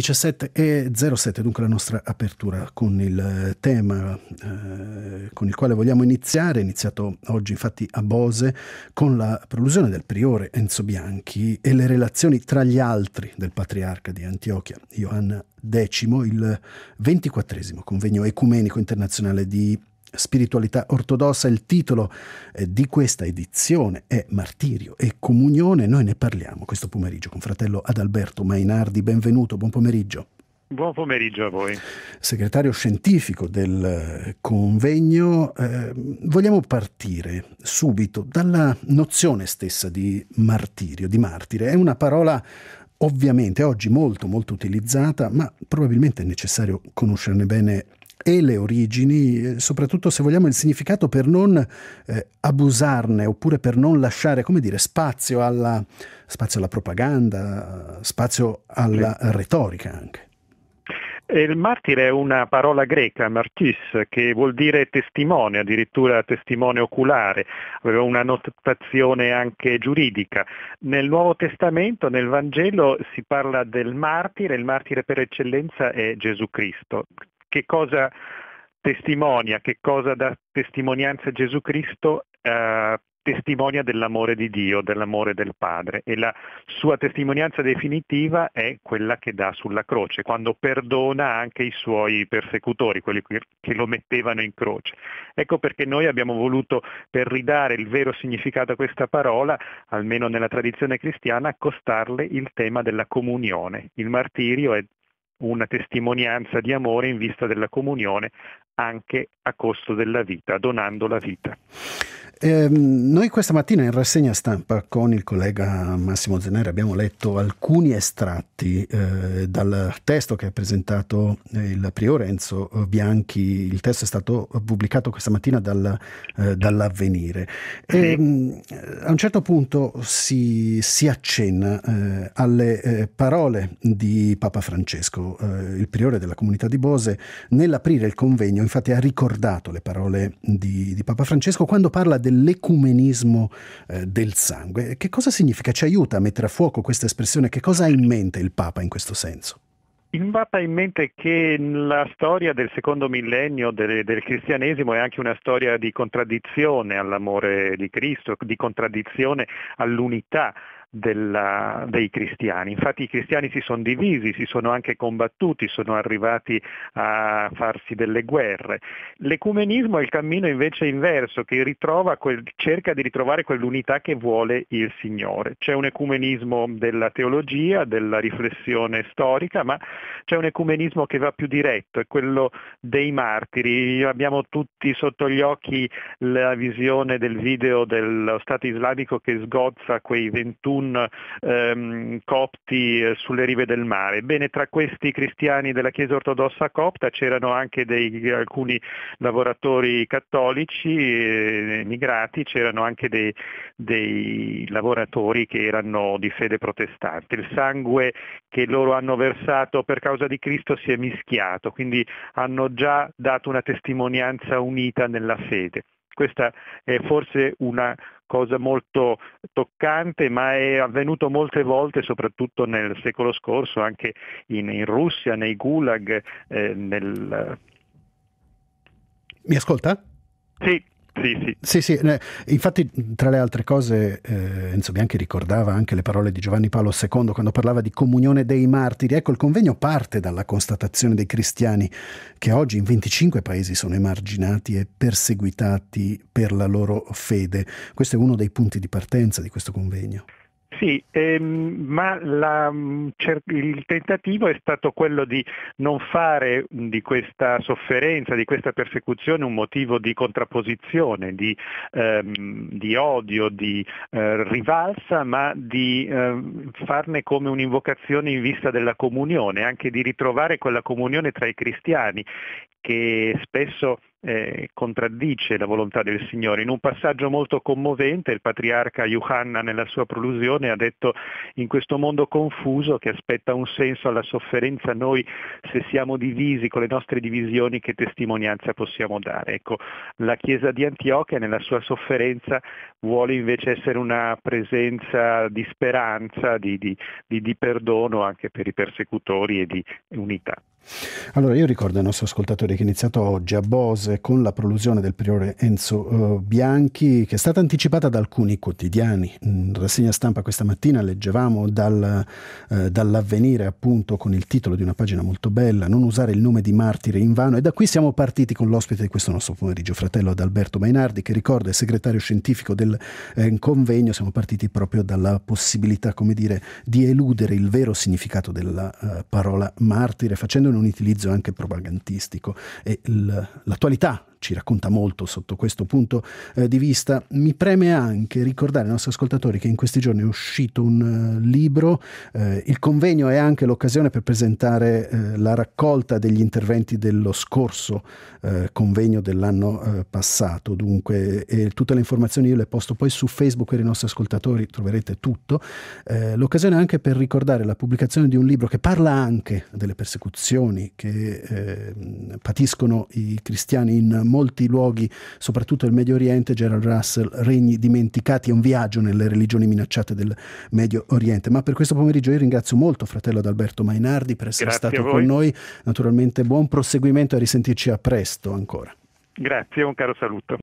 17.07, dunque la nostra apertura con il eh, tema eh, con il quale vogliamo iniziare, iniziato oggi infatti a Bose, con la prolusione del priore Enzo Bianchi e le relazioni tra gli altri del patriarca di Antiochia, Ioanna X, il 24 convegno ecumenico internazionale di Spiritualità Ortodossa, il titolo eh, di questa edizione è Martirio e Comunione, noi ne parliamo questo pomeriggio con fratello Adalberto Mainardi, benvenuto, buon pomeriggio. Buon pomeriggio a voi. Segretario scientifico del eh, convegno, eh, vogliamo partire subito dalla nozione stessa di martirio, di martire. È una parola ovviamente oggi molto molto utilizzata, ma probabilmente è necessario conoscerne bene e le origini, eh, soprattutto se vogliamo il significato per non eh, abusarne oppure per non lasciare, come dire, spazio alla, spazio alla propaganda, spazio alla sì. retorica anche. Il martire è una parola greca, martis, che vuol dire testimone, addirittura testimone oculare, aveva una notazione anche giuridica. Nel Nuovo Testamento, nel Vangelo, si parla del martire, il martire per eccellenza è Gesù Cristo che cosa testimonia, che cosa dà testimonianza Gesù Cristo eh, testimonia dell'amore di Dio, dell'amore del Padre e la sua testimonianza definitiva è quella che dà sulla croce, quando perdona anche i suoi persecutori, quelli che lo mettevano in croce. Ecco perché noi abbiamo voluto, per ridare il vero significato a questa parola, almeno nella tradizione cristiana, accostarle il tema della comunione. Il martirio è una testimonianza di amore in vista della comunione anche a costo della vita, donando la vita. Eh, noi questa mattina in rassegna stampa con il collega Massimo Zenere abbiamo letto alcuni estratti eh, dal testo che ha presentato il priore Enzo eh, Bianchi. Il testo è stato pubblicato questa mattina dal, eh, dall'avvenire. E, ehm, a un certo punto si, si accenna eh, alle eh, parole di Papa Francesco, il priore della comunità di Bose, nell'aprire il convegno, infatti ha ricordato le parole di, di Papa Francesco quando parla di dell'ecumenismo eh, del sangue. Che cosa significa? Ci aiuta a mettere a fuoco questa espressione? Che cosa ha in mente il Papa in questo senso? Il Papa ha in mente che la storia del secondo millennio del, del, cristianesimo è anche una storia di contraddizione all'amore di Cristo, di contraddizione all'unità della, dei cristiani. Infatti i cristiani si sono divisi, si sono anche combattuti, sono arrivati a farsi delle guerre. L'ecumenismo è il cammino invece inverso, che quel, cerca di ritrovare quell'unità che vuole il Signore. C'è un ecumenismo della teologia, della riflessione storica, ma c'è un ecumenismo che va più diretto, è quello dei martiri. Abbiamo tutti sotto gli occhi la visione del video dello Stato islamico che sgozza quei 21 non ehm, copti eh, sulle rive del mare. Bene, tra questi cristiani della Chiesa ortodossa copta c'erano anche dei, alcuni lavoratori cattolici eh, migrati, c'erano anche dei, dei lavoratori che erano di fede protestante. Il sangue che loro hanno versato per causa di Cristo si è mischiato, quindi hanno già dato una testimonianza unita nella fede. Questa è forse una cosa molto toccante, ma è avvenuto molte volte, soprattutto nel secolo scorso, anche in, in Russia, nei gulag, eh, nel... Mi ascolta? Sì. Sì, sì. sì, sì. Infatti, tra le altre cose, eh, Enzo Bianchi ricordava anche le parole di Giovanni Paolo II quando parlava di comunione dei martiri. Ecco, il convegno parte dalla constatazione dei cristiani che oggi in 25 paesi sono emarginati e perseguitati per la loro fede. Questo è uno dei punti di partenza di questo convegno. Sì, ehm, ma la, mm, il tentativo è stato quello di non fare mm, di questa sofferenza, di questa persecuzione un motivo di contrapposizione, di, ehm, di odio, di eh, rivalsa, ma di eh, farne come un'invocazione in vista della comunione, anche di ritrovare quella comunione tra i cristiani che spesso eh, contraddice la volontà del Signore. In un passaggio molto commovente il patriarca Johanna nella sua prolusione ha detto in questo mondo confuso che aspetta un senso alla sofferenza noi se siamo divisi con le nostre divisioni che testimonianza possiamo dare. Ecco, la Chiesa di Antiochia nella sua sofferenza vuole invece essere una presenza di speranza, di, di, di, di perdono anche per i persecutori e di unità. Allora, io ricordo ai nostri ascoltatori che è iniziato oggi a Bose con la prolusione del priore Enzo uh, Bianchi, che è stata anticipata da alcuni quotidiani. In mm, rassegna stampa questa mattina leggevamo dal, uh, dall'avvenire, appunto, con il titolo di una pagina molto bella, Non usare il nome di martire in vano. E da qui siamo partiti con l'ospite di questo nostro pomeriggio, fratello Adalberto Mainardi, che ricordo è segretario scientifico del eh, convegno. Siamo partiti proprio dalla possibilità, come dire, di eludere il vero significato della uh, parola martire, facendo in un utilizzo anche propagandistico e l'attualità ci racconta molto sotto questo punto eh, di vista. Mi preme anche ricordare ai nostri ascoltatori che in questi giorni è uscito un uh, libro, eh, il convegno è anche l'occasione per presentare eh, la raccolta degli interventi dello scorso eh, convegno dell'anno eh, passato, dunque tutte le informazioni io le posto poi su Facebook per i nostri ascoltatori, troverete tutto. l'occasione anche per ricordare la pubblicazione di un libro che parla anche delle persecuzioni che patiscono i cristiani in mondo molti luoghi, soprattutto il Medio Oriente, Gerald Russell, regni dimenticati, è un viaggio nelle religioni minacciate del Medio Oriente. Ma per questo pomeriggio io ringrazio molto fratello Adalberto Mainardi per essere Grazie stato con noi. Naturalmente buon proseguimento e risentirci a presto ancora. Grazie, un caro saluto.